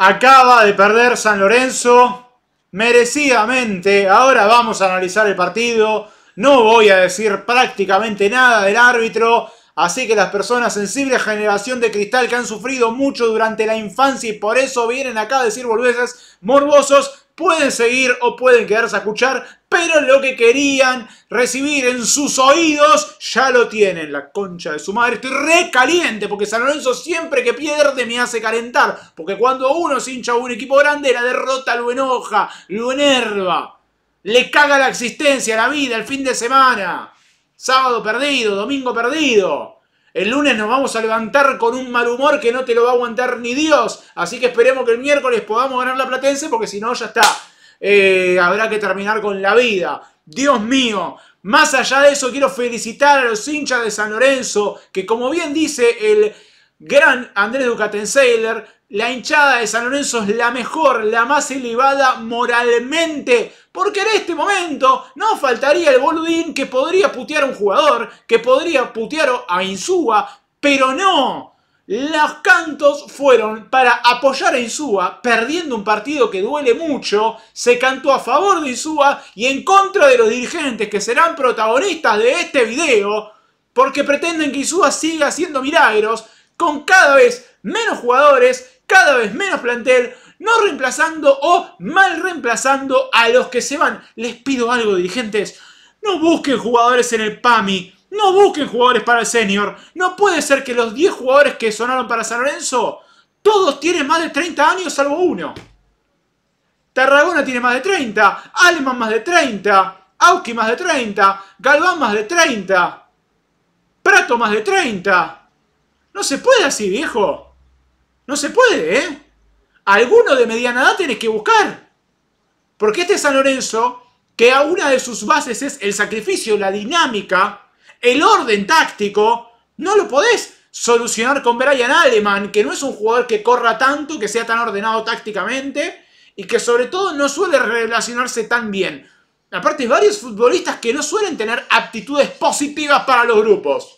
Acaba de perder San Lorenzo merecidamente. Ahora vamos a analizar el partido. No voy a decir prácticamente nada del árbitro. Así que las personas sensibles, generación de cristal que han sufrido mucho durante la infancia y por eso vienen acá a decir boludeces morbosos, pueden seguir o pueden quedarse a escuchar, pero lo que querían recibir en sus oídos ya lo tienen. La concha de su madre. Estoy re caliente porque San Lorenzo siempre que pierde me hace calentar. Porque cuando uno se hincha a un equipo grande, la derrota lo enoja, lo enerva. Le caga la existencia, la vida, el fin de semana. Sábado perdido, domingo perdido. El lunes nos vamos a levantar con un mal humor que no te lo va a aguantar ni Dios. Así que esperemos que el miércoles podamos ganar la Platense, porque si no, ya está. Eh, habrá que terminar con la vida. Dios mío. Más allá de eso, quiero felicitar a los hinchas de San Lorenzo, que como bien dice el gran Andrés Ducatenseiler, la hinchada de San Lorenzo es la mejor, la más elevada moralmente porque en este momento no faltaría el boludín que podría putear a un jugador, que podría putear a Insúa, pero no. Los cantos fueron para apoyar a Insúa, perdiendo un partido que duele mucho. Se cantó a favor de Insúa y en contra de los dirigentes que serán protagonistas de este video, porque pretenden que Insúa siga haciendo milagros con cada vez menos jugadores, cada vez menos plantel, no reemplazando o mal reemplazando a los que se van. Les pido algo, dirigentes, no busquen jugadores en el PAMI, no busquen jugadores para el senior. No puede ser que los 10 jugadores que sonaron para San Lorenzo, todos tienen más de 30 años salvo uno. Tarragona tiene más de 30, Alemán más de 30, Auki más de 30, Galván más de 30, Prato más de 30. No se puede así, viejo. No se puede, ¿eh? alguno de mediana edad tenés que buscar. Porque este San Lorenzo, que a una de sus bases es el sacrificio, la dinámica, el orden táctico, no lo podés solucionar con Brian Aleman, que no es un jugador que corra tanto, que sea tan ordenado tácticamente y que sobre todo no suele relacionarse tan bien. Aparte, varios futbolistas que no suelen tener aptitudes positivas para los grupos.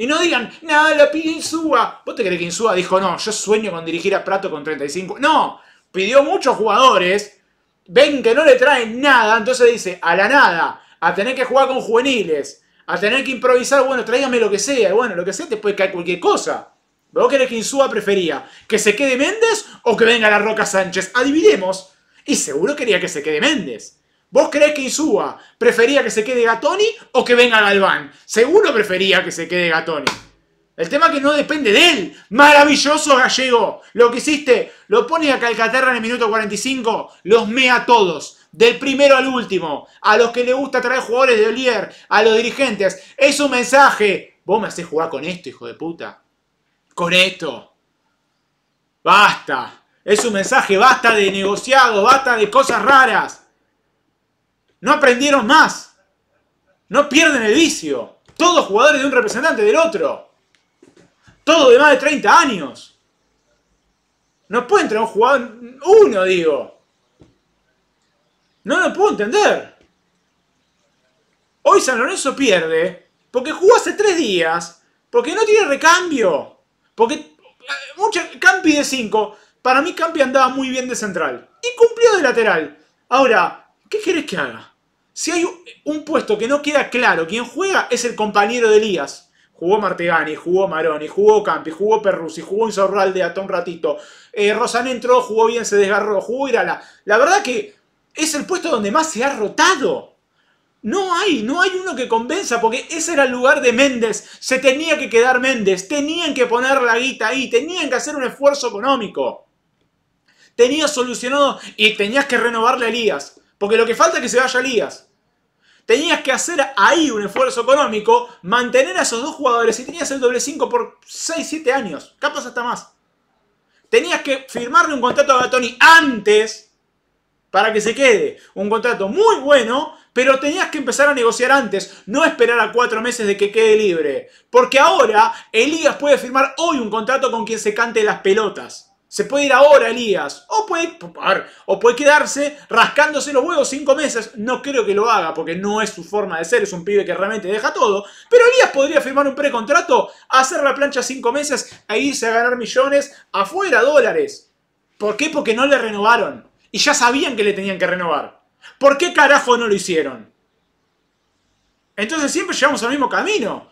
Y no digan, nada, la pide Insúa. ¿Vos te crees que Insúa dijo, no, yo sueño con dirigir a Prato con 35? No, pidió muchos jugadores, ven que no le traen nada, entonces dice, a la nada, a tener que jugar con juveniles, a tener que improvisar, bueno, tráigame lo que sea, bueno, lo que sea te puede caer cualquier cosa. ¿Vos crees que Insúa prefería que se quede Méndez o que venga la Roca Sánchez? Adivinemos. Y seguro quería que se quede Méndez. ¿Vos creés que Insúa prefería que se quede Gatoni o que venga Galván? Seguro prefería que se quede Gatoni. El tema que no depende de él. Maravilloso gallego. Lo que hiciste, lo pone a Calcaterra en el minuto 45. Los mea todos. Del primero al último. A los que le gusta traer jugadores de Olier. A los dirigentes. Es un mensaje. Vos me haces jugar con esto, hijo de puta. Con esto. Basta. Es un mensaje. Basta de negociados. Basta de cosas raras. No aprendieron más. No pierden el vicio. Todos jugadores de un representante del otro. Todos de más de 30 años. No puede entrar un jugador, uno digo. No lo puedo entender. Hoy San Lorenzo pierde porque jugó hace tres días, porque no tiene recambio, porque eh, mucha, Campi de 5, para mí Campi andaba muy bien de central y cumplió de lateral. Ahora, ¿Qué querés que haga? Si hay un puesto que no queda claro quien juega, es el compañero de Elías. Jugó Martegani, jugó Maroni, jugó Campi, jugó y jugó Insaurralde hasta un ratito. Eh, Rosan entró, jugó bien, se desgarró, jugó Irala. La verdad que es el puesto donde más se ha rotado. No hay, no hay uno que convenza, porque ese era el lugar de Méndez. Se tenía que quedar Méndez, tenían que poner la guita ahí, tenían que hacer un esfuerzo económico. Tenías solucionado y tenías que renovarle a Elías. Porque lo que falta es que se vaya Elías. Tenías que hacer ahí un esfuerzo económico, mantener a esos dos jugadores y tenías el doble 5 por 6, 7 años, capaz hasta más. Tenías que firmarle un contrato a Gatoni antes para que se quede. Un contrato muy bueno, pero tenías que empezar a negociar antes, no esperar a cuatro meses de que quede libre. Porque ahora Elías puede firmar hoy un contrato con quien se cante las pelotas. Se puede ir ahora, Elías. O puede, o puede quedarse rascándose los huevos cinco meses. No creo que lo haga porque no es su forma de ser. Es un pibe que realmente deja todo. Pero Elías podría firmar un precontrato, hacer la plancha cinco meses e irse a ganar millones afuera, dólares. ¿Por qué? Porque no le renovaron. Y ya sabían que le tenían que renovar. ¿Por qué carajo no lo hicieron? Entonces siempre llegamos al mismo camino.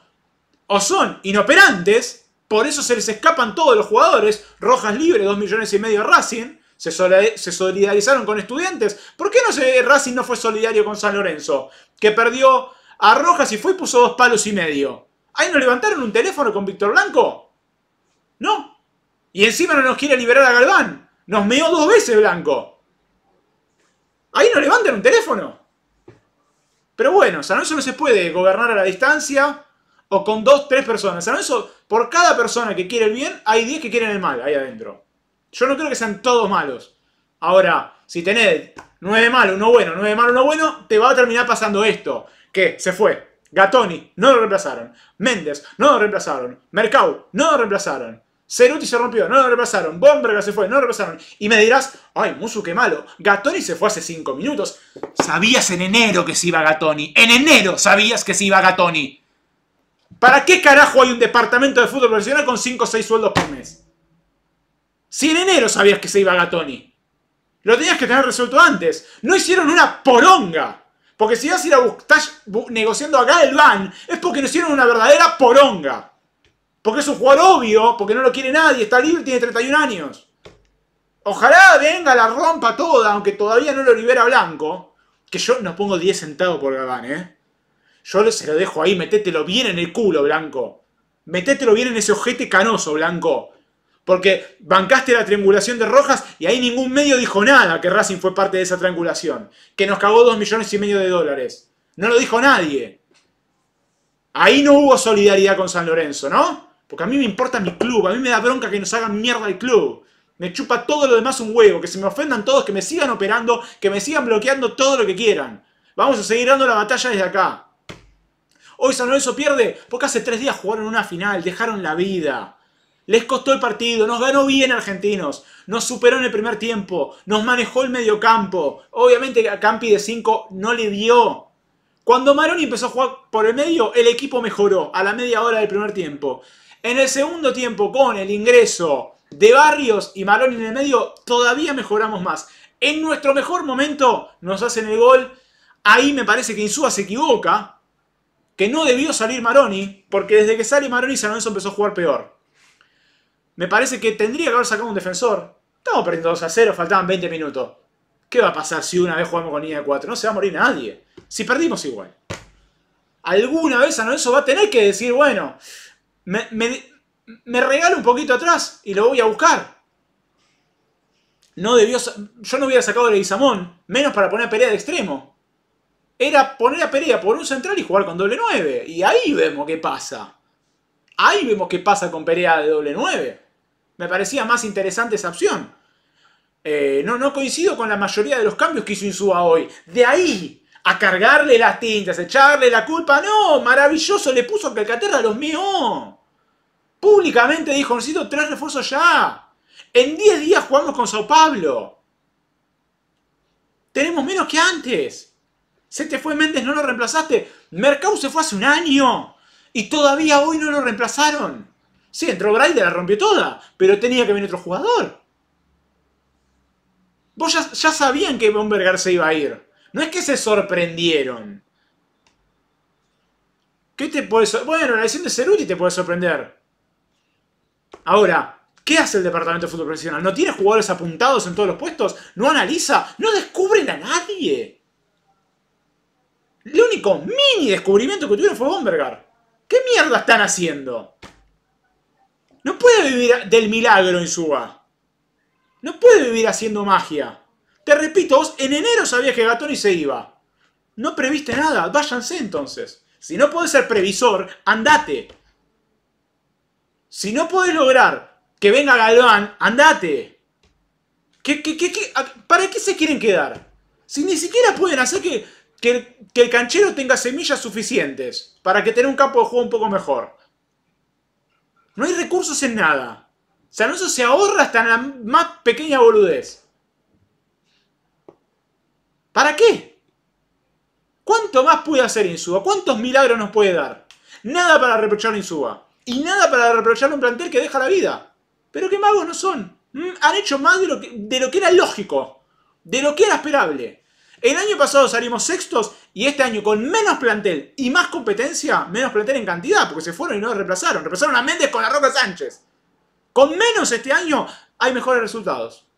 O son inoperantes por eso se les escapan todos los jugadores. Rojas libre, 2 millones y medio a Racing. Se, solidarizaron con estudiantes. ¿Por qué no se, Racing no fue solidario con San Lorenzo? Que perdió a Rojas y fue y puso dos palos y medio. ¿Ahí no levantaron un teléfono con Víctor Blanco? No. Y encima no nos quiere liberar a Galván. Nos meó dos veces Blanco. Ahí nos levantan un teléfono. Pero bueno, San Lorenzo no se puede gobernar a la distancia o con dos, tres personas. San eso por cada persona que quiere el bien, hay diez que quieren el mal ahí adentro. Yo no creo que sean todos malos. Ahora, si tenés nueve malo, uno bueno, nueve malo, uno bueno, te va a terminar pasando esto. Que se fue. Gatoni, no lo reemplazaron. Méndez, no lo reemplazaron. Mercado, no lo reemplazaron. Ceruti se rompió, no lo reemplazaron. Bomberga se fue, no lo reemplazaron. Y me dirás, ay, Musu, qué malo. Gatoni se fue hace cinco minutos. Sabías en enero que se iba Gatoni. En enero sabías que se iba Gatoni. ¿Para qué carajo hay un departamento de fútbol profesional con 5 o 6 sueldos por mes? Si en enero sabías que se iba Gatoni. Lo tenías que tener resuelto antes. No hicieron una poronga. Porque si vas a ir a buscar negociando acá el van, es porque no hicieron una verdadera poronga. Porque es un jugador obvio, porque no lo quiere nadie, está libre, tiene 31 años. Ojalá venga, la rompa toda, aunque todavía no lo libera Blanco. Que yo no pongo 10 centavos por Galván, ¿eh? Yo se lo dejo ahí, metételo bien en el culo, Blanco. Metételo bien en ese ojete canoso, Blanco. Porque bancaste la triangulación de Rojas y ahí ningún medio dijo nada que Racing fue parte de esa triangulación. Que nos cagó dos millones y medio de dólares. No lo dijo nadie. Ahí no hubo solidaridad con San Lorenzo, ¿no? Porque a mí me importa mi club, a mí me da bronca que nos hagan mierda el club. Me chupa todo lo demás un huevo, que se me ofendan todos, que me sigan operando, que me sigan bloqueando todo lo que quieran. Vamos a seguir dando la batalla desde acá. Hoy San Lorenzo pierde porque hace tres días jugaron una final, dejaron la vida. Les costó el partido, nos ganó bien Argentinos, nos superó en el primer tiempo, nos manejó el medio campo. Obviamente a Campi de 5 no le dio. Cuando Maroni empezó a jugar por el medio, el equipo mejoró a la media hora del primer tiempo. En el segundo tiempo, con el ingreso de Barrios y Maroni en el medio, todavía mejoramos más. En nuestro mejor momento nos hacen el gol. Ahí me parece que Insúa se equivoca, que no debió salir Maroni, porque desde que sale Maroni San empezó a jugar peor. Me parece que tendría que haber sacado un defensor. Estamos perdiendo 2 a 0, faltaban 20 minutos. ¿Qué va a pasar si una vez jugamos con línea de 4? No se va a morir nadie. Si perdimos igual. Alguna vez San va a tener que decir, bueno, me, regalo un poquito atrás y lo voy a buscar. No debió, yo no hubiera sacado el Isamón menos para poner pelea de extremo era poner a Perea por un central y jugar con doble 9. Y ahí vemos qué pasa. Ahí vemos qué pasa con Perea de doble 9. Me parecía más interesante esa opción. Eh, no, no coincido con la mayoría de los cambios que hizo Insúa hoy. De ahí a cargarle las tintas, echarle la culpa. No, maravilloso, le puso Calcaterra a los míos. Públicamente dijo, necesito tres refuerzos ya. En 10 días jugamos con Sao Paulo Tenemos menos que antes. Se te fue Méndez, no lo reemplazaste. Mercado se fue hace un año y todavía hoy no lo reemplazaron. Sí, entró Braille, la rompió toda, pero tenía que venir otro jugador. Vos ya, sabían que Bomberger se iba a ir. No es que se sorprendieron. ¿Qué te puede Bueno, la decisión de Ceruti te puede sorprender. Ahora, ¿qué hace el departamento de fútbol profesional? ¿No tiene jugadores apuntados en todos los puestos? ¿No analiza? ¿No descubren a nadie? El único mini descubrimiento que tuvieron fue Bombergar. ¿Qué mierda están haciendo? No puede vivir del milagro en Suba. No puede vivir haciendo magia. Te repito, vos en enero sabías que Gatoni se iba. No previste nada. Váyanse entonces. Si no podés ser previsor, andate. Si no podés lograr que venga Galván, andate. ¿Qué, para qué se quieren quedar? Si ni siquiera pueden hacer que que el, canchero tenga semillas suficientes para que tenga un campo de juego un poco mejor. No hay recursos en nada. sea, no se ahorra hasta en la más pequeña boludez. ¿Para qué? ¿Cuánto más puede hacer Insuba? ¿Cuántos milagros nos puede dar? Nada para reprochar a Insuba. Y nada para reprocharle un plantel que deja la vida. Pero qué magos no son. Mm, han hecho más lo de lo que era lógico. De lo que era esperable. El año pasado salimos sextos y este año con menos plantel y más competencia, menos plantel en cantidad, porque se fueron y no reemplazaron. Reemplazaron a Méndez con la Roca Sánchez. Con menos este año hay mejores resultados.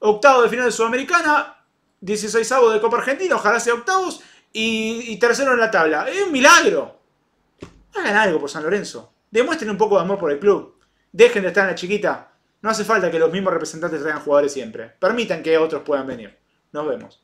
Octavo de final de Sudamericana, 16 de Copa Argentina, ojalá sea octavos, y, y tercero en la tabla. Es un milagro. Hagan algo por San Lorenzo. Demuestren un poco de amor por el club. Dejen de estar en la chiquita. No hace falta que los mismos representantes traigan jugadores siempre. Permitan que otros puedan venir. Nos vemos.